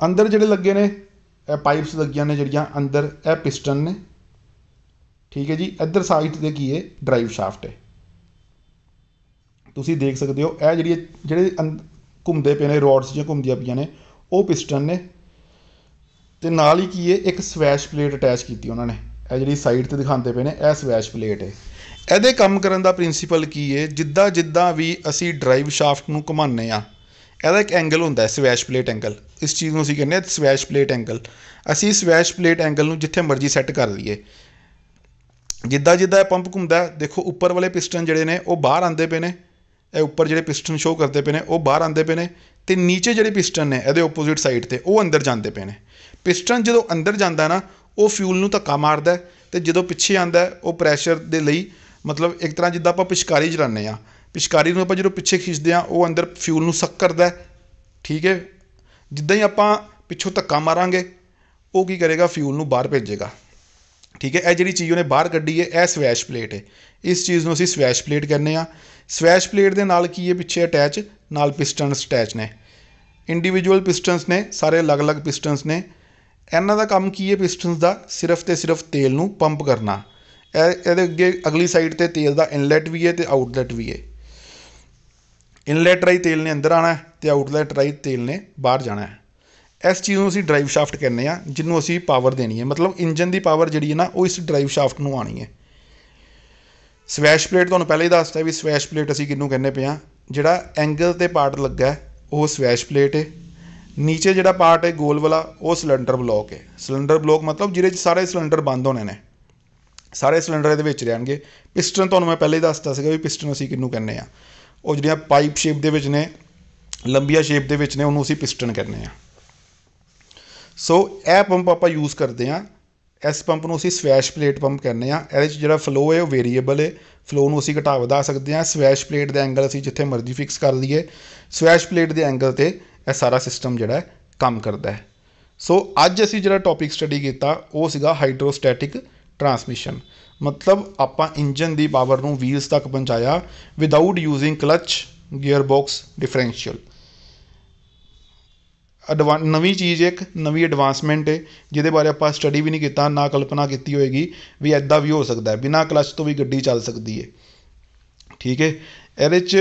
ਅੰਦਰ ਜਿਹੜੇ ਲੱਗੇ ਨੇ ਇਹ ਪਾਈਪਸ ਲੱਗੀਆਂ ਨੇ ਜਿਹੜੀਆਂ ਅੰਦਰ ਇਹ ਪਿਸਟਨ ਨੇ ਠੀਕ ਹੈ ਜੀ ਇੱਧਰ ਸਾਈਡ ਤੇ ਕੀ ਹੈ ਡਰਾਈਵ ਸ਼ਾਫਟ ਹੈ ਤੁਸੀਂ ਦੇਖ ਸਕਦੇ ਹੋ ਇਹ ਜਿਹੜੀ ਜਿਹੜੇ ਘੁੰਮਦੇ ਪਏ ਨੇ ਰੋਡਸ ਜਿਹੀਆਂ ਘੁੰਮਦੀਆਂ ਪਈਆਂ ਨੇ ਉਹ ਪਿਸਟਨ ਨੇ ਤੇ ਨਾਲ ਹੀ ਕੀ ਹੈ ਇੱਕ ਸਵੈਸ਼ ਪਲੇਟ ਅਟੈਚ ਕੀਤੀ ਉਹਨਾਂ ਨੇ ਇਹ ਜਿਹੜੀ ਸਾਈਡ ਤੇ ਦਿਖਾਉਂਦੇ ਪਏ ਨੇ ਇਹ ਸਵੈਸ਼ ਪਲੇਟ ਹੈ ਇਹਦੇ ਕੰਮ ਕਰਨ ਦਾ ਪ੍ਰਿੰਸੀਪਲ ਕੀ ਹੈ ਜਿੱਦਾਂ ਜਿੱਦਾਂ ਵੀ ਅਸੀਂ ਡਰਾਈਵ ਸ਼ਾਫਟ ਨੂੰ ਘੁਮਾਉਂਦੇ ਆ ਇਹਦਾ ਇੱਕ ਐਂਗਲ ਹੁੰਦਾ ਹੈ ਸਵੈਸ਼ ਪਲੇਟ ਐਂਗਲ ਇਸ ਚੀਜ਼ ਨੂੰ ਅਸੀਂ ਕਹਿੰਦੇ ਆ ਸਵੈਸ਼ ਪਲੇਟ ਐਂਗਲ ਅਸੀਂ ਸਵੈਸ਼ ਪਲੇਟ ਐਂਗਲ ਨੂੰ ਜਿੱਥੇ ਮਰਜ਼ੀ ਸੈੱਟ ਕਰ ਲਈਏ ਜਿੱਦਾਂ ਜਿੱਦਾਂ ਇਹ ਪੰਪ ਘੁੰਮਦਾ ਦੇਖੋ ਉੱਪਰ ਵਾਲੇ ਪਿਸਟਨ ਜਿਹੜੇ ਨੇ ਉਹ ਬਾਹਰ ਆਉਂਦੇ ਪਏ ਨੇ ਇਹ ਉੱਪਰ ਜਿਹੜੇ ਪਿਸਟਨ ਸ਼ੋਅ ਕਰਦੇ ਪਏ ਨੇ ਉਹ ਬਾਹਰ ਆਉਂਦੇ ਪਏ ਨੇ ਤੇ ਨੀਚੇ ਜਿਹੜੇ ਪਿਸਟਨ ਨੇ ਇਹਦੇ ਓਪੋਜ਼ਿਟ ਸਾਈਡ 'ਤੇ ਉਹ ਅੰਦਰ ਜਾਂਦੇ ਪਏ ਨੇ ਪਿਸਟਨ ਜਦੋਂ ਅੰਦਰ ਜਾਂਦਾ ਨਾ ਉਹ ਫਿਊਲ ਨੂੰ ਧੱਕਾ ਮਾਰਦਾ ਤੇ ਜਦੋਂ ਪਿੱਛੇ ਆਉਂਦਾ ਉਹ ਪ੍ਰੈਸ਼ਰ ਦੇ ਲਈ ਮਤਲਬ ਇੱਕ ਤਰ੍ਹਾਂ ਜਿੱਦਾਂ ਆਪਾਂ ਪਿਸ਼ਕਾਰੀ ਚਲਾਉਂਦੇ ਆ ਪਿਸ਼ਕਾਰੀ ਨੂੰ ਆਪਾਂ ਜਦੋਂ ਪਿੱਛੇ ਖਿੱਚਦੇ ਆ ਉਹ ਅੰਦਰ ਫਿਊਲ ਨੂੰ ਸੱਕ ਕਰਦਾ ਠੀਕ ਹੈ ਜਿੱਦਾਂ ਹੀ ਆਪਾਂ ਪਿੱਛੋਂ ਧੱਕਾ ਮਾਰਾਂਗੇ ਉਹ ਕੀ ਕਰੇਗਾ ਫਿਊਲ ਨੂੰ ਬਾਹਰ ਭੇਜੇਗਾ ਠੀਕ ਹੈ ਇਹ ਜਿਹੜੀ ਚੀਜ਼ ਉਹਨੇ ਬਾਹਰ ਕੱਢੀ ਹੈ ਇਹ ਸਵੈਸ਼ ਪਲੇਟ ਹੈ ਇਸ ਚੀਜ਼ ਨੂੰ ਅਸੀਂ ਸਵੈਸ਼ ਪਲੇਟ ਕਹਿੰਦੇ ਆ ਸਵੈਸ਼ ਪਲੇਟ ਦੇ ਨਾਲ ਕੀ ਹੈ ਪਿੱਛੇ ਅਟੈਚ ਨਾਲ ਪਿਸਟਨਸ ਅਟੈਚ ਨੇ ਇੰਡੀਵਿਜੂਅਲ ਪਿਸਟਨਸ ਨੇ ਸਾਰੇ ਅਲੱਗ-ਅਲੱਗ ਪਿਸਟਨਸ ਨੇ ਇਹਨਾਂ ਦਾ ਕੰਮ ਕੀ ਹੈ ਪਿਸਟਨਸ ਦਾ ਸਿਰਫ ਤੇ ਸਿਰਫ ਤੇਲ ਨੂੰ ਪੰਪ ਕਰਨਾ ਇਹਦੇ ਅੱਗੇ ਅਗਲੀ ਸਾਈਡ ਤੇ ਤੇਲ ਦਾ ਇਨਲੈਟ ਵੀ ਹੈ ਤੇ ਆਊਟਲੈਟ ਵੀ ਹੈ ਇਨਲੈਟ ਰਾਈ ਤੇਲ ਨੇ ਅੰਦਰ ਆਣਾ ਹੈ ਤੇ ਆਊਟਲੈਟ ਰਾਈ ਤੇਲ ਨੇ ਬਾਹਰ ਜਾਣਾ ਹੈ ਇਸ ਚੀਜ਼ ਨੂੰ ਅਸੀਂ ਡਰਾਈਵ ਸ਼ਾਫਟ ਕਹਿੰਦੇ ਆ ਜਿਹਨੂੰ ਅਸੀਂ ਪਾਵਰ ਦੇਣੀ ਹੈ ਮਤਲਬ ਇੰਜਨ ਦੀ ਪਾਵਰ ਜਿਹੜੀ ਹੈ ਨਾ ਉਹ ਇਸ ਡਰਾਈਵ ਸ਼ਾਫਟ ਨੂੰ ਆਣੀ ਹੈ ਸਵੈਸ਼ ਪਲੇਟ ਤੁਹਾਨੂੰ ਪਹਿਲਾਂ ਹੀ ਦੱਸਤਾ ਵੀ ਸਵੈਸ਼ ਪਲੇਟ ਅਸੀਂ ਕਿੰਨੂੰ ਕਹਿੰਨੇ ਪਿਆ ਜਿਹੜਾ ਐਂਗਲ ਤੇ ਪਾਰਟ ਲੱਗਾ ਉਹ ਸਵੈਸ਼ ਪਲੇਟ ਹੈ ਨੀਚੇ ਜਿਹੜਾ ਪਾਰਟ ਹੈ ਗੋਲ ਵਾਲਾ ਉਹ ਸਿਲੰਡਰ ਬਲੌਕ ਹੈ ਸਿਲੰਡਰ ਬਲੌਕ ਮਤਲਬ ਜਿਹਦੇ 'ਚ ਸਾਰੇ ਸਿਲੰਡਰ ਬੰਦ ਹੋਣੇ ਨੇ ਸਾਰੇ ਸਿਲੰਡਰ ਇਹਦੇ ਵਿੱਚ ਰਹਿਣਗੇ ਪਿਸਟਨ ਤੁਹਾਨੂੰ ਮੈਂ ਪਹਿਲੇ ਹੀ ਦੱਸਤਾ ਸੀਗਾ ਵੀ ਪਿਸਟਨ ਅਸੀਂ ਕਿੰਨੂੰ ਕਹਿੰਨੇ ਆ ਉਹ ਜਿਹੜੀਆਂ ਪਾਈਪ ਸ਼ੇਪ ਦੇ ਵਿੱਚ ਨੇ ਲੰਬੀਆਂ ਸ਼ੇਪ ਦੇ ਵਿੱਚ ਨੇ ਉਹਨੂੰ ਅਸੀਂ ਪਿਸਟਨ ਕਹਿੰਨੇ ਆ ਸੋ ਇਹ ਪੰਪ ਆਪਾਂ ਯੂਜ਼ ਕਰਦੇ ਆ ਇਸ ਪੰਪ ਨੂੰ ਅਸੀਂ ਸਵੈਸ਼ ਪਲੇਟ ਪੰਪ ਕਹਿੰਦੇ ਆ ਇਹਦੇ 'ਚ ਜਿਹੜਾ ਫਲੋ ਹੈ ਉਹ ਵੇਰੀਏਬਲ ਹੈ ਫਲੋ ਨੂੰ ਅਸੀਂ ਘਟਾ ਵਧਾ ਸਕਦੇ ਆ ਸਵੈਸ਼ ਪਲੇਟ ਦਾ ਐਂਗਲ ਅਸੀਂ ਜਿੱਥੇ ਮਰਜ਼ੀ ਫਿਕਸ ਕਰ ਲਈਏ ਸਵੈਸ਼ ਪਲੇਟ ਦੇ ਐਂਗਲ ਤੇ ਇਹ ਸਾਰਾ ਸਿਸਟਮ ਜਿਹੜਾ ਕੰਮ ਕਰਦਾ ਹੈ ਸੋ ਅੱਜ ਅਸੀਂ ਜਿਹੜਾ ਟੌਪਿਕ ਸਟੱਡੀ ਕੀਤਾ ਉਹ ਸੀਗਾ ਹਾਈਡਰੋਸਟੈਟਿਕ ਟਰਾਂਸਮਿਸ਼ਨ ਮਤਲਬ ਆਪਾਂ ਇੰਜਨ ਦੀ ਪਾਵਰ ਨੂੰ ਵੀਲਸ ਤੱਕ ਪਹੁੰਚਾਇਆ without using clutch gear box differential ਅਡਵਾ ਨਵੀਂ ਚੀਜ਼ ਇੱਕ ਨਵੀਂ ਐਡਵਾਂਸਮੈਂਟ ਹੈ ਜਿਹਦੇ ਬਾਰੇ ਆਪਾਂ ਸਟੱਡੀ ਵੀ ਨਹੀਂ ਕੀਤਾ ਨਾ ਕਲਪਨਾ ਕੀਤੀ ਹੋਏਗੀ ਵੀ ਇੱਦਾਂ ਵੀ ਹੋ ਸਕਦਾ ਬਿਨਾਂ ਕਲਚ ਤੋਂ ਵੀ ਗੱਡੀ ਚੱਲ ਸਕਦੀ ਹੈ ਠੀਕ ਹੈ ਇਹਦੇ 'ਚ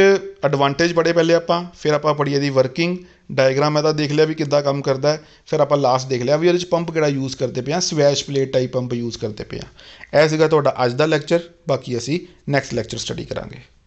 ਐਡਵਾਂਟੇਜ ਪੜ੍ਹੇ ਪਹਿਲੇ ਆਪਾਂ ਫਿਰ ਆਪਾਂ ਪੜ੍ਹੀ ਇਹਦੀ ਵਰਕਿੰਗ ਡਾਇਗਰਾਮ ਇਹਦਾ ਦੇਖ ਲਿਆ ਵੀ ਕਿੱਦਾਂ ਕੰਮ ਕਰਦਾ ਫਿਰ ਆਪਾਂ ਲਾਸਟ ਦੇਖ ਲਿਆ ਵੀ ਇਹਦੇ 'ਚ ਪੰਪ ਕਿਹੜਾ ਯੂਜ਼ ਕਰਦੇ ਪਿਆ swash plate type pump use ਕਰਦੇ ਪਿਆ ਇਹ ਸੀਗਾ ਤੁਹਾਡਾ ਅੱਜ ਦਾ ਲੈਕਚਰ ਬਾਕੀ ਅਸੀਂ ਨੈਕਸਟ ਲੈਕਚਰ ਸਟੱਡੀ ਕਰਾਂਗੇ